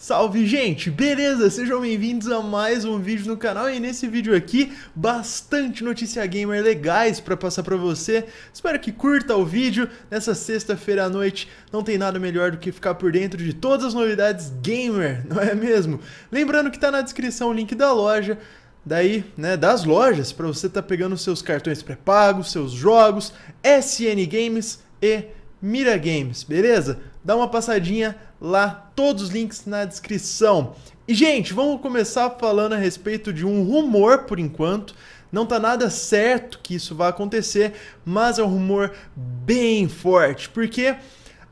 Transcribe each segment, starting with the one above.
Salve gente, beleza? Sejam bem-vindos a mais um vídeo no canal e nesse vídeo aqui bastante notícia gamer legais para passar para você. Espero que curta o vídeo. Nessa sexta-feira à noite não tem nada melhor do que ficar por dentro de todas as novidades gamer, não é mesmo? Lembrando que tá na descrição o link da loja daí, né, das lojas para você tá pegando seus cartões pré-pagos, seus jogos, SN Games e Mira Games, beleza? dá uma passadinha lá, todos os links na descrição. E, gente, vamos começar falando a respeito de um rumor por enquanto. Não tá nada certo que isso vai acontecer, mas é um rumor bem forte, porque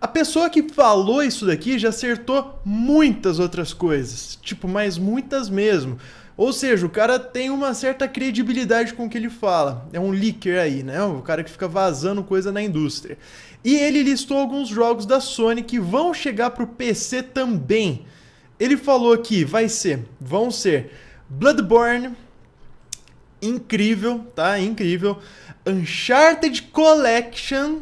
a pessoa que falou isso daqui já acertou muitas outras coisas, tipo, mais muitas mesmo. Ou seja, o cara tem uma certa credibilidade com o que ele fala. É um leaker aí, né? O cara que fica vazando coisa na indústria. E ele listou alguns jogos da Sony que vão chegar para o PC também. Ele falou que vai ser, vão ser Bloodborne, incrível, tá? Incrível. Uncharted Collection,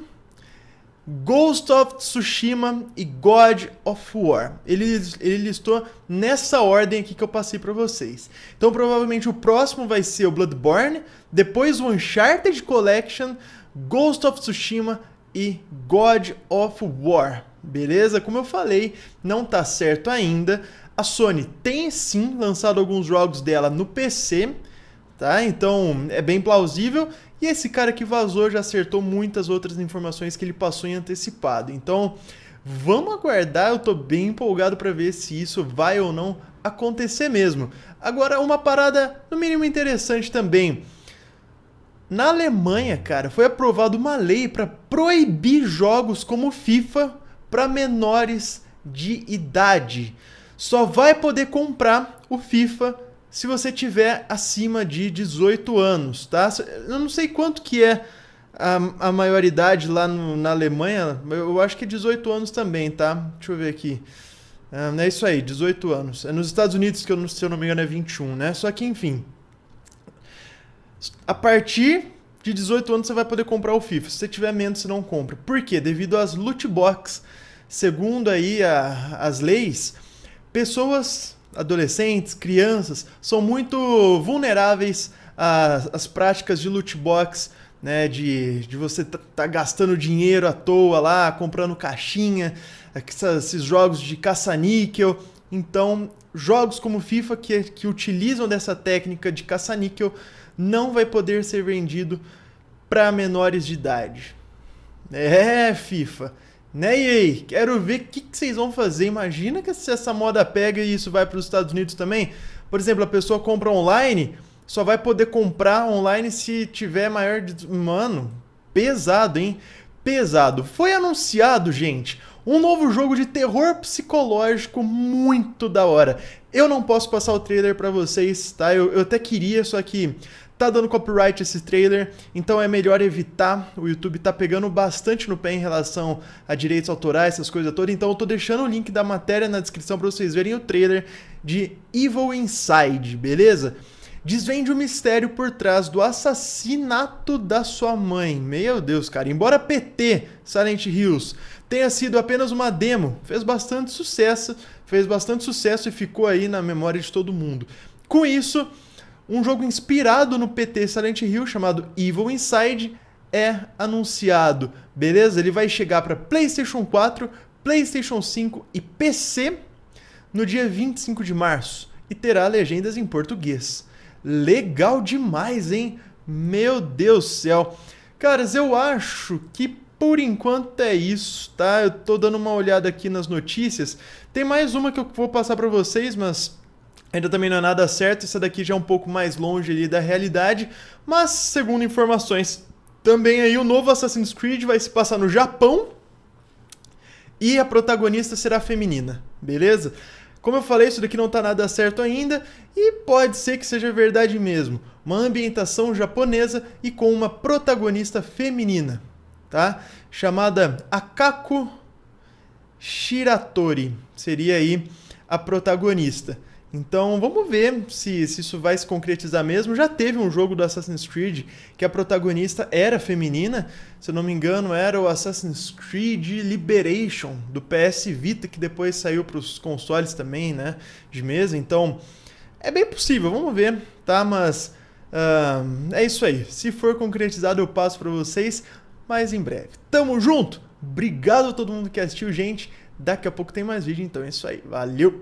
Ghost of Tsushima e God of War. Ele, ele listou nessa ordem aqui que eu passei para vocês. Então provavelmente o próximo vai ser o Bloodborne, depois o Uncharted Collection, Ghost of Tsushima e God of War. Beleza? Como eu falei, não tá certo ainda. A Sony tem sim lançado alguns jogos dela no PC, tá? Então é bem plausível e esse cara que vazou já acertou muitas outras informações que ele passou em antecipado. Então, vamos aguardar, eu tô bem empolgado para ver se isso vai ou não acontecer mesmo. Agora, uma parada no mínimo interessante também. Na Alemanha, cara, foi aprovada uma lei para proibir jogos como FIFA para menores de idade. Só vai poder comprar o FIFA se você tiver acima de 18 anos, tá? Eu não sei quanto que é a, a maioridade lá no, na Alemanha, eu acho que é 18 anos também, tá? Deixa eu ver aqui. Ah, é isso aí, 18 anos. É nos Estados Unidos que eu, se eu não me engano é 21, né? Só que enfim. A partir de 18 anos você vai poder comprar o FIFA. Se você tiver menos, você não compra. Por quê? Devido às loot box. Segundo aí a, as leis, pessoas adolescentes, crianças, são muito vulneráveis às, às práticas de loot box, né? De, de você tá, tá gastando dinheiro à toa lá, comprando caixinha, esses jogos de caça-níquel. Então, jogos como FIFA que, que utilizam dessa técnica de caça-níquel não vai poder ser vendido para menores de idade. É, FIFA. Né, EA? Quero ver o que, que, vocês vão fazer. Imagina que se essa moda pega e isso vai para os Estados Unidos também. Por exemplo, a pessoa compra online, só vai poder comprar online se tiver maior de. Mano, pesado, hein? Pesado. Foi anunciado, gente, um novo jogo de terror psicológico muito da hora. Eu não posso passar o trailer para vocês, tá? Eu, eu até queria, só que tá dando copyright esse trailer, então é melhor evitar. O YouTube tá pegando bastante no pé em relação a direitos autorais, essas coisas todas. Então eu tô deixando o link da matéria na descrição para vocês verem o trailer de Evil Inside, beleza? desvende o mistério por trás do assassinato da sua mãe. Meu Deus, cara. Embora PT, Silent Hills, tenha sido apenas uma demo, fez bastante sucesso, fez bastante sucesso e ficou aí na memória de todo mundo. Com isso, um jogo inspirado no PT Silent Hill chamado Evil Inside é anunciado, beleza? Ele vai chegar para PlayStation 4, PlayStation 5 e PC no dia 25 de março e terá legendas em português. Legal demais, hein? Meu Deus do céu. Caras, eu acho que por enquanto é isso, tá? Eu tô dando uma olhada aqui nas notícias. Tem mais uma que eu vou passar para vocês, mas ainda também não é nada certo. Essa daqui já é um pouco mais longe ali da realidade, mas segundo informações, também aí o novo Assassin's Creed vai se passar no Japão e a protagonista será feminina, beleza? Como eu falei, isso daqui não está nada certo ainda e pode ser que seja verdade mesmo. Uma ambientação japonesa e com uma protagonista feminina, tá? Chamada Akako Shiratori. Seria aí a protagonista. Então vamos ver se, se isso vai se concretizar mesmo. Já teve um jogo do Assassin's Creed que a protagonista era feminina, se eu não me engano, era o Assassin's Creed Liberation do PS Vita, que depois saiu para os consoles também, né? De mesa. Então é bem possível, vamos ver, tá? Mas uh, é isso aí. Se for concretizado, eu passo para vocês mais em breve. Tamo junto! Obrigado a todo mundo que assistiu, gente. Daqui a pouco tem mais vídeo, então é isso aí. Valeu!